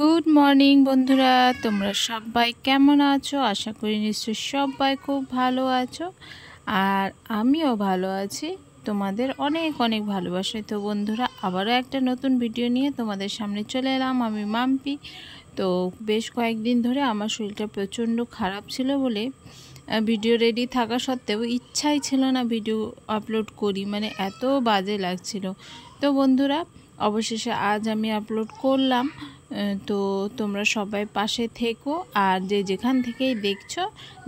good morning বন্ধুরা তোমরা সবাই কেমন আছো আশা করি নিশ্চয়ই সবাই খুব ভালো আছো আর আমিও ভালো আছি তোমাদের অনেক অনেক ভালোবাসায় তো বন্ধুরা আবারও একটা নতুন ভিডিও নিয়ে তোমাদের সামনে চলে এলাম আমি মাম্পি তো বেশ কয়েকদিন ধরে আমার শরীরটা প্রচণ্ড খারাপ ছিল বলে ভিডিও রেডি থাকা সত্ত্বেও ইচ্ছাই ছিল না ভিডিও আপলোড করি মানে এত বাজে লাগছিল তো বন্ধুরা অবশেষে আজ আমি আপলোড করলাম তো তোমরা সবাই পাশে থেকো আর যে যেখান থেকেই দেখছো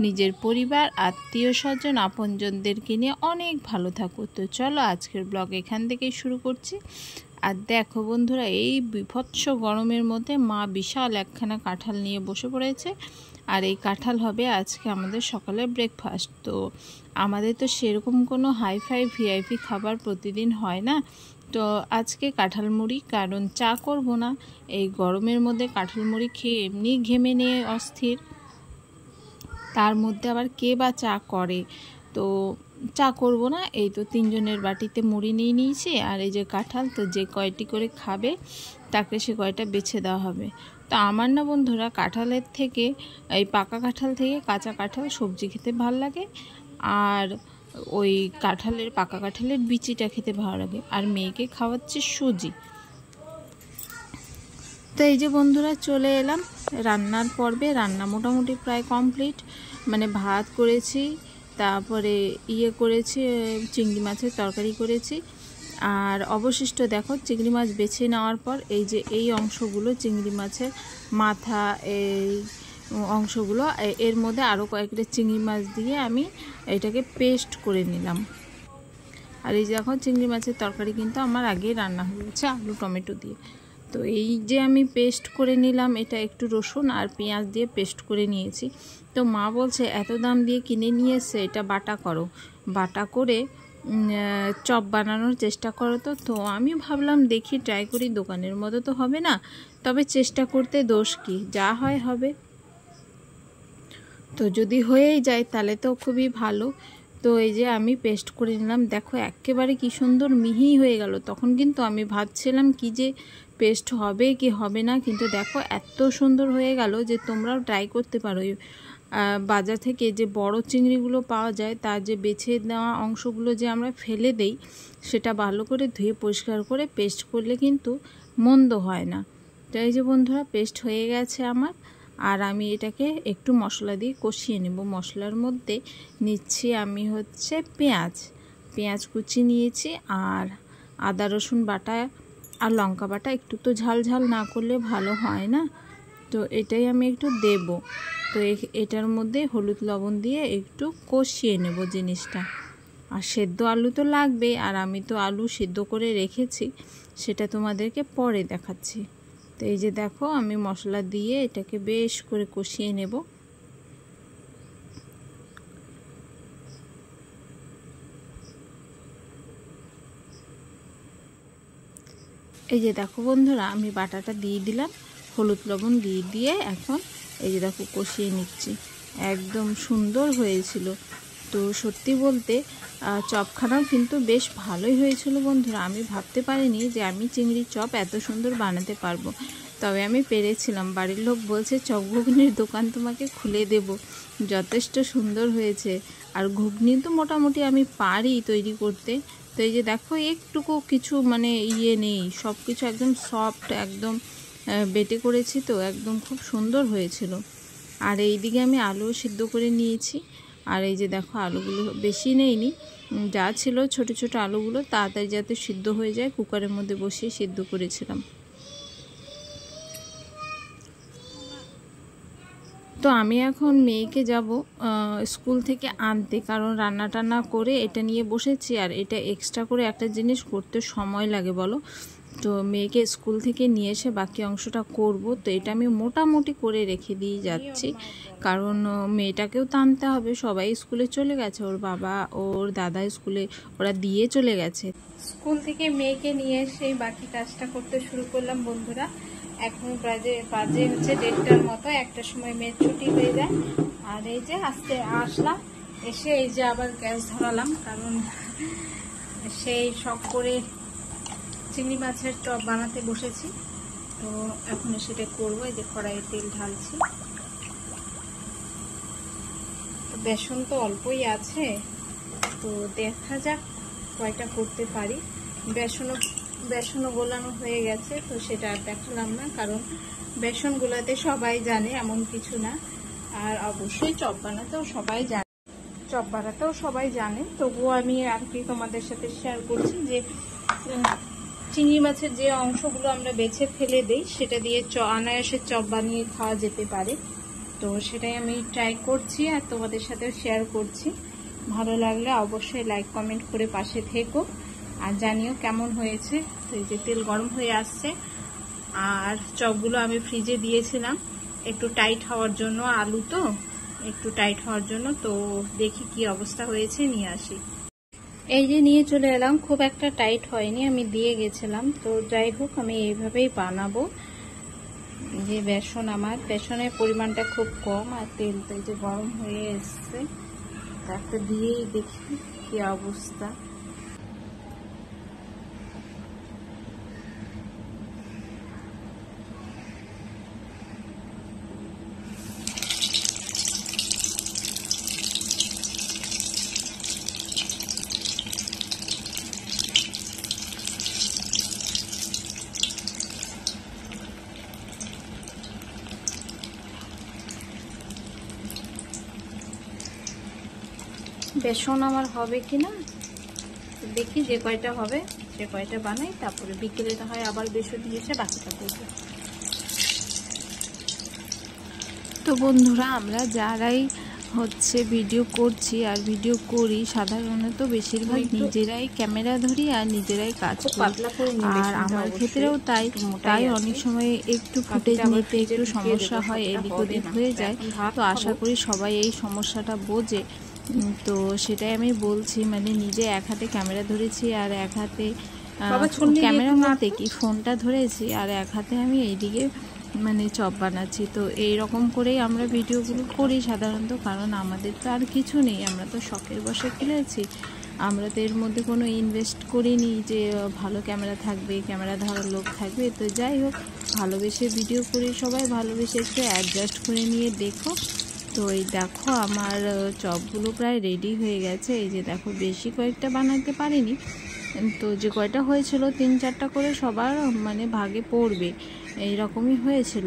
নিজের পরিবার আত্মীয় স্বজন আপনজনদেরকে নিয়ে অনেক ভালো থাকো তো চলো আজকের ব্লগ এখান থেকেই শুরু করছি আর দেখো বন্ধুরা এই বিভৎস গরমের মধ্যে মা বিশাল একখানা কাঁঠাল নিয়ে বসে পড়েছে আর এই কাঁঠাল হবে আজকে আমাদের সকালের ব্রেকফাস্ট তো আমাদের তো সেরকম কোনো হাইফাই ভিআইপি খাবার প্রতিদিন হয় না তো আজকে কাঁঠাল মুড়ি কারণ চা করব না এই গরমের মধ্যে কাঁঠাল মুড়ি খেয়ে এমনি ঘেমে নিয়ে অস্থির তার মধ্যে আবার কে বা চা করে তো চা করব না এই তো তিনজনের বাটিতে মুড়ি নিয়ে নিয়েছি আর এই যে কাঁঠাল তো যে কয়টি করে খাবে তাকে সে কয়টা বেছে দেওয়া হবে তো আমার না বন্ধুরা কাঁঠালের থেকে এই পাকা কাঁঠাল থেকে কাঁচা কাঁঠাল সবজি খেতে ভাল লাগে আর ওই কাঁঠালের পাকা কাঁঠালের বিচিটা খেতে ভালো লাগে আর মেয়েকে খাওয়াচ্ছে সুজি তো এই যে বন্ধুরা চলে এলাম রান্নার পর্বে রান্না মোটামুটি প্রায় কমপ্লিট মানে ভাত করেছি তারপরে ইয়ে করেছি চিংড়ি মাছের তরকারি করেছি আর অবশিষ্ট দেখো চিংড়ি মাছ বেছে নেওয়ার পর এই যে এই অংশগুলো চিংড়ি মাছের মাথা এই অংশগুলো এর মধ্যে আরও কয়েকটা চিংড়ি মাছ দিয়ে আমি এটাকে পেস্ট করে নিলাম আর এই যে এখন চিংড়ি মাছের তরকারি কিন্তু আমার আগেই রান্না হয়েছে আলু টমেটো দিয়ে তো এই যে আমি পেস্ট করে নিলাম এটা একটু রসুন আর পেঁয়াজ দিয়ে পেস্ট করে নিয়েছি তো মা বলছে এত দাম দিয়ে কিনে নিয়ে এসে এটা বাটা করো বাটা করে চপ বানানোর চেষ্টা করো তো তো আমি ভাবলাম দেখি ট্রাই করি দোকানের মতো তো হবে না তবে চেষ্টা করতে দোষ কি যা হয় হবে তো যদি হয়েই যায় তাহলে তো খুবই ভালো তো এই যে আমি পেস্ট করে নিলাম দেখো একেবারে কি সুন্দর মিহি হয়ে গেল তখন কিন্তু আমি ভাবছিলাম কি যে পেস্ট হবে কি হবে না কিন্তু দেখো এত সুন্দর হয়ে গেল যে তোমরাও ট্রাই করতে পারো বাজার থেকে যে বড় চিংড়িগুলো পাওয়া যায় তার যে বেছে দেওয়া অংশগুলো যে আমরা ফেলে দেই সেটা ভালো করে ধুয়ে পরিষ্কার করে পেস্ট করলে কিন্তু মন্দ হয় না তো এই যে বন্ধুরা পেস্ট হয়ে গেছে আমার আর আমি এটাকে একটু মশলা দিয়ে কষিয়ে নেব মশলার মধ্যে নিচ্ছি আমি হচ্ছে পেঁয়াজ পেঁয়াজ কুচি নিয়েছি আর আদা রসুন বাটা আর লঙ্কা বাটা একটু তো ঝাল ঝাল না করলে ভালো হয় না তো এটাই আমি একটু দেবো তো এটার মধ্যে হলুদ লবণ দিয়ে একটু কষিয়ে নেব জিনিসটা আর সেদ্ধ আলু তো লাগবে আর আমি তো আলু সেদ্ধ করে রেখেছি সেটা তোমাদেরকে পরে দেখাচ্ছি তো এই যে দেখো আমি মশলা দিয়ে এটাকে বেশ করে কষিয়ে নেব এই যে দেখো বন্ধুরা আমি বাটাটা দিয়ে দিলাম হলুদ লবণ দিয়ে দিয়ে এখন এই যে দেখো কষিয়ে নিচ্ছি একদম সুন্দর হয়েছিল তো সত্যি বলতে চপখানাও কিন্তু বেশ ভালোই হয়েছিল বন্ধুরা আমি ভাবতে পারিনি যে আমি চিংড়ি চপ এত সুন্দর বানাতে পারবো তবে আমি পেরেছিলাম বাড়ির লোক বলছে চপ ঘুগনির দোকান তোমাকে খুলে দেব যথেষ্ট সুন্দর হয়েছে আর ঘুগনি তো মোটামুটি আমি পারি তৈরি করতে তো এই যে দেখো একটুকু কিছু মানে ইয়ে নেই সব কিছু একদম সফট একদম বেটে করেছি তো একদম খুব সুন্দর হয়েছিল আর এই দিকে আমি আলু সিদ্ধ করে নিয়েছি আর এই যে দেখো আলুগুলো বেশি নি যা ছিল ছোট ছোট আলুগুলো তাড়াতাড়ি যাতে সিদ্ধ হয়ে যায় কুকারের মধ্যে বসিয়ে সিদ্ধ করেছিলাম তো আমি এখন মেয়েকে যাব স্কুল থেকে আনতে কারণ রান্না টান্না করে এটা নিয়ে বসেছি আর এটা এক্সট্রা করে একটা জিনিস করতে সময় লাগে বলো তো মেয়েকে স্কুল থেকে নিয়ে এসে বাকি অংশটা করব তো এটা আমি মোটামুটি করে রেখে দিয়ে যাচ্ছি কারণ মেয়েটাকেও তো আনতে হবে সবাই স্কুলে চলে গেছে ওর বাবা ওর দাদা স্কুলে ওরা দিয়ে চলে গেছে স্কুল থেকে মেয়েকে নিয়ে এসে বাকি কাজটা করতে শুরু করলাম বন্ধুরা এখন বাজে বাজে হচ্ছে দেড়টার মতো একটা সময় মেয়ের ছুটি হয়ে যায় আর এই যে আস্তে আসলাম এসে এই যে আবার গ্যাস ধরালাম কারণ সেই শখ করে চিংড়ি মাছের টপ বানাতে বসেছি তো এখন সেটা করবো এই যে কড়াইয়ে তেল ঢালছি তো বেসন তো অল্পই আছে তো দেখা যাক কয়টা করতে পারি বেসনও বেসনও গোলানো হয়ে গেছে তো সেটা আর দেখালাম না কারণ বেসন গোলাতে সবাই জানে এমন কিছু না আর অবশ্যই চপ বানাতেও সবাই জানে চপ বানাতেও সবাই জানে তবুও আমি আর কি তোমাদের সাথে শেয়ার করছি যে চিংড়ি মাছের যে অংশগুলো আমরা বেছে ফেলে দেই সেটা দিয়ে চ আনায়াসের চপ বানিয়ে খাওয়া যেতে পারে তো সেটাই আমি ট্রাই করছি আর তোমাদের সাথেও শেয়ার করছি ভালো লাগলে অবশ্যই লাইক কমেন্ট করে পাশে থেকো আর জানিও কেমন হয়েছে তো যে তেল গরম হয়ে আসছে আর চপগুলো আমি ফ্রিজে দিয়েছিলাম একটু টাইট হওয়ার জন্য আলু তো একটু টাইট হওয়ার জন্য তো দেখি কি অবস্থা হয়েছে নিয়ে আসি এই যে নিয়ে চলে এলাম খুব একটা টাইট হয়নি আমি দিয়ে গেছিলাম তো যাই হোক আমি এইভাবেই বানাবো যে বেসন আমার বেসনের পরিমাণটা খুব কম আর তেল তো যে গরম হয়ে এসছে একটা দিয়েই দেখি কি অবস্থা বেসন আমার হবে কি না দেখি যে কয়টা হবে সে কয়টা বানাই তারপরে বিকেলে হয় আবার বেসন নিয়ে এসে বাকিটা করবো তো বন্ধুরা আমরা যারাই হচ্ছে ভিডিও করছি আর ভিডিও করি সাধারণত বেশিরভাগ নিজেরাই ক্যামেরা ধরি আর নিজেরাই কাজ করি আর আমার ক্ষেত্রেও তাই তাই অনেক সময় একটু ফুটেজ নিতে একটু সমস্যা হয় এদিক ওদিক হয়ে যায় তো আশা করি সবাই এই সমস্যাটা বোঝে তো সেটাই আমি বলছি মানে নিজে এক হাতে ক্যামেরা ধরেছি আর এক হাতে ক্যামেরা না কি ফোনটা ধরেছি আর এক হাতে আমি এইদিকে মানে চপ বানাচ্ছি তো এইরকম করেই আমরা ভিডিওগুলো করি সাধারণত কারণ আমাদের তো আর কিছু নেই আমরা তো শখের বসে খেলেছি আমরা তো এর মধ্যে কোনো ইনভেস্ট করিনি যে ভালো ক্যামেরা থাকবে ক্যামেরা ধরার লোক থাকবে তো যাই হোক ভালোবেসে ভিডিও করে সবাই ভালোবেসে একটু অ্যাডজাস্ট করে নিয়ে দেখো তো এই দেখো আমার চপগুলো প্রায় রেডি হয়ে গেছে এই যে দেখো বেশি কয়েকটা বানাতে পারিনি তো যে কয়টা হয়েছিল তিন চারটা করে সবার মানে ভাগে পড়বে এই রকমই হয়েছিল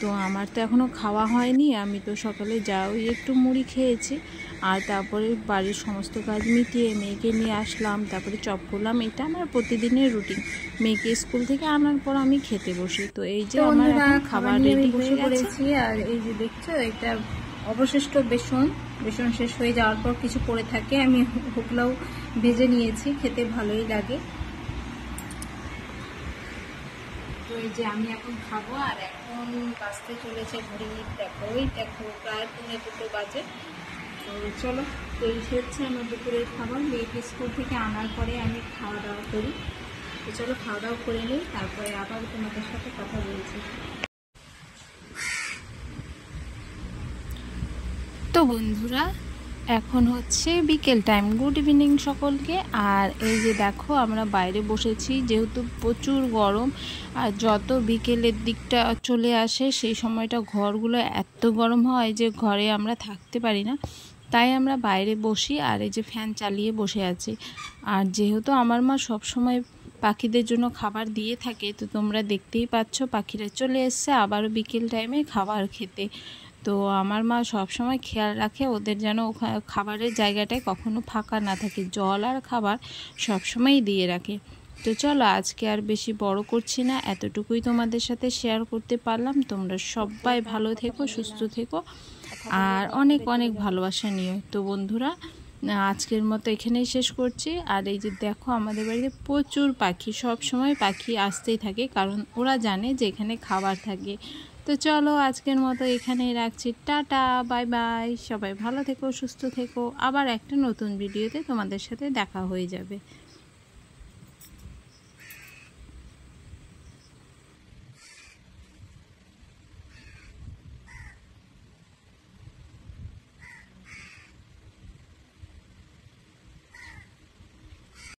তো আমার তো এখনও খাওয়া হয়নি আমি তো সকালে যাও একটু মুড়ি খেয়েছি আর তারপরে বাড়ির সমস্ত কাজ মিটিয়ে মেয়েকে নিয়ে আসলাম তারপরে চপ করলাম এটা আমার প্রতিদিনের রুটিন মেয়েকে স্কুল থেকে আনার পর আমি খেতে বসি তো এই যে আমার খাবার রেডি হয়ে গেছে আর এই যে দেখছো এটা অবশিষ্ট বেসন বেসন শেষ হয়ে যাওয়ার পর কিছু পড়ে থাকে আমি হুকলাও ভেজে নিয়েছি খেতে ভালোই লাগে তো এই যে আমি এখন খাবো আর এখন বাঁচতে চলেছে ঘড়ি দেখো ওই দেখো প্রায় পনেরো দুটো বাজে চলো তো এই হচ্ছে আমার দুপুরের খাবার মেয়েকে স্কুল থেকে আনার পরে আমি খাওয়া দাওয়া করি তো চলো খাওয়া দাওয়া করে নিই তারপরে আবার তোমাদের সাথে কথা বলছি তো বন্ধুরা এখন হচ্ছে বিকেল টাইম গুড ইভিনিং সকলকে আর এই যে দেখো আমরা বাইরে বসেছি যেহেতু প্রচুর গরম আর যত বিকেলের দিকটা চলে আসে সেই সময়টা ঘরগুলো এত গরম হয় যে ঘরে আমরা থাকতে পারি না তাই আমরা বাইরে বসি আর এই যে ফ্যান চালিয়ে বসে আছি আর যেহেতু আমার মা সবসময় পাখিদের জন্য খাবার দিয়ে থাকে তো তোমরা দেখতেই পাচ্ছ পাখিরা চলে এসছে আবারও বিকেল টাইমে খাবার খেতে তো আমার মা সব সময় খেয়াল রাখে ওদের যেন খাবারের জায়গাটায় কখনো ফাঁকা না থাকে জল আর খাবার সবসময়ই দিয়ে রাখে তো চলো আজকে আর বেশি বড় করছি না এতটুকুই তোমাদের সাথে শেয়ার করতে পারলাম তোমরা সবাই ভালো থেকো সুস্থ থেকো আর অনেক অনেক ভালোবাসা নিও তো বন্ধুরা আজকের মতো এখানেই শেষ করছি আর এই যে দেখো আমাদের বাড়িতে প্রচুর পাখি সব সময় পাখি আসতেই থাকে কারণ ওরা জানে যে এখানে খাবার থাকে তো চলো আজকের মতো এখানেই রাখছি টাটা বাই বাই সবাই ভালো থেকো সুস্থ থেকো আবার একটা নতুন ভিডিওতে তোমাদের সাথে দেখা হয়ে যাবে